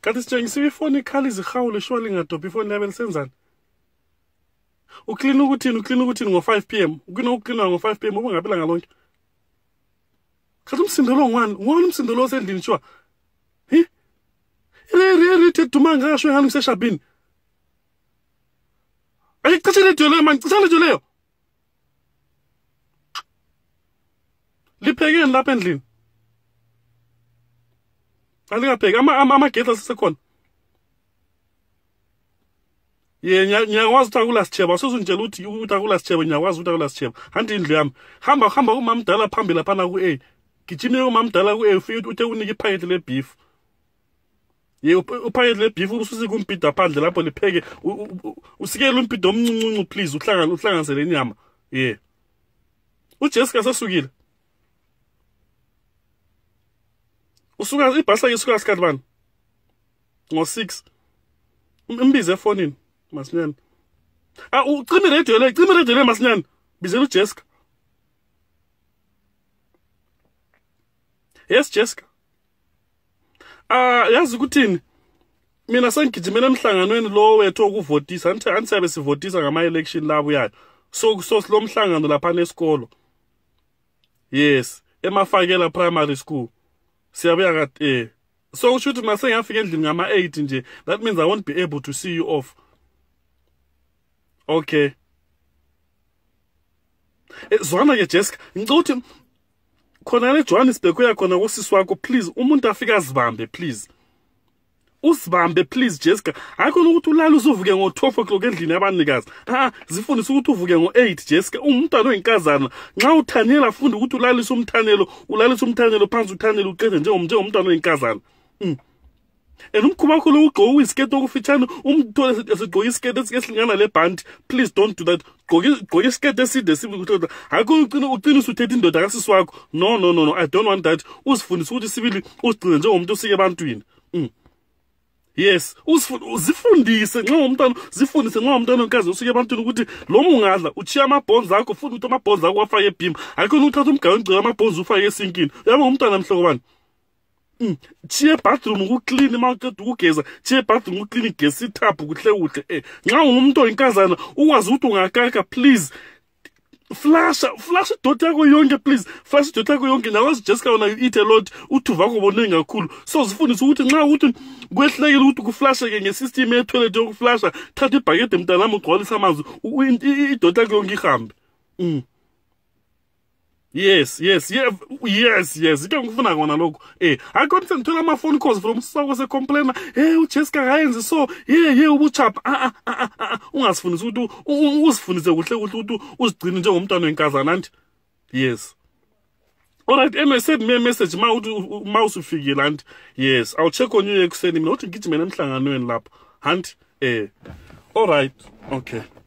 kanti sitshengisiwe ifoni ikhala izihawule shuwa lingadobhi ifoni liyabe lisenzani uklina ukuthini uklina ukuthini ngo-five p m kunokuklinwa ngo-five p m ube ngabelanga lonke kanti umsindolo ngwani ngwani umsindolo osendlini shuwa hi ileriyerithi eduma ngakasho engani ngiseshabhini ayicishe lediyo leyo mani cisha lediyo leyo liphekeni lapha endlini alingabheki amagate asesekhona ye ngiyakwazi ukuthi akulasitsheba sesungitshela ukuthi ukuthi akulasitsheba ngiyakwazi ukuthi akulasitsheba hanti indlu yami hamba hamba kumamdala phambi laphana ku-a gijimile kumamdala ku-a ufike uthe unike iphakethe lebhifu ye uphakethe lebhifu ususike umbhido phandle lapho lipheke usikele umbhido omncuncuncu please uhlanganisele inyama ye ujesu kasesukile usuka ibhasi lakhe isuka isikhathi bani ngo-6 mbize efonini masinyane ah ucima iradio le cima iradio le masinyane bizela ujeska yes jeska ah yazi ukuthini mina sengigijimela emhlanganweni lo wethu okuvotisa anithe anithabe sivotisa ngama-election labo yayo so so lo mhlangano lapha nesikolo yes emafakela primary school siyabeka kade eh, so kusho ukuthi mase ngiyafika endlini ngama 8 nje that means i won't be able to see you off okay eh, zwana ke Jessica ngicela ukuthi khona le Johannesburg uya khona kusisi wakho please umuntu afika azibambe please usibambe please Jessica akhona ukuthi ulala usuvuke ngo12 o'clock endlini yabanikazi ha zifundisa ukuthi uvuke ngo8 Jessica umntwana oyinkazana nxa uthanela funda ukuthi ulalise umthanelo ulalise umthanelo phansi uthanele uqede njengomntwana oyinkazana mm. and umkhuba wakho lo ugqoke isiketi okufitshane umthole esigqoke isiketi esilingana lebhanti please don't do that gqoke isiketi eside sibikuhlola hakho ucine usuthetha indoda kasisi wakho no no no no i don't want that uzifundise ukuthi sibili uzigcine njengomuntu osike ebantwini mm. yes zifundise nxa ngomntwana zifundise nxa ngomntwana enkazi osuke ebantwini ukuthi lo mungadla uchiya amabhonzi akho ufuna ukuthi amabhonzi akho wafake ebhima ayikhona ukuthatha umgawo ngigcika amabhonzi ufake esinkini uyabe ngumntwana mhlobo bani chiya mm, ebathroom ukuklini uma uceda ukugeza chiya ebathroom ukuklini gesa ithabhu kuhle kuhle um nxa ngumntu oyinkazana ukwazi ukuthi ungakaka please flasha flasha idoti yakho yonke please flasha idoti yakho yonke nawazi jessica wona you eat a lot uthuva akho boningi kakhulu so zifundise ukuthi nxa ukuthi kwehlekile ukuthi kuflasheke ngesystem yetoilet yokuflasha thatha ibhakede mntanami ugcwalisa amanzi idoti yakho yonke ihambe mm. yes yes yeah, yes yes ike ngifuna kona lokho eh akho ngithi ngithola ama-phone calls from sisako secomplaina ye ujessica kayenzi so ye ye ubuchapha a-a ah, ah, ah, ungazifundisi ukuthi uzifundise kuhle kuhle ukuthi uzigcine njengomntwana wenkazana anti yes alright anyway send me a message ma uthi ma usufikile anti yes i'll check on you ekuseni mina uthi ngigijimele emhlanganweni lapho anti eh alright okay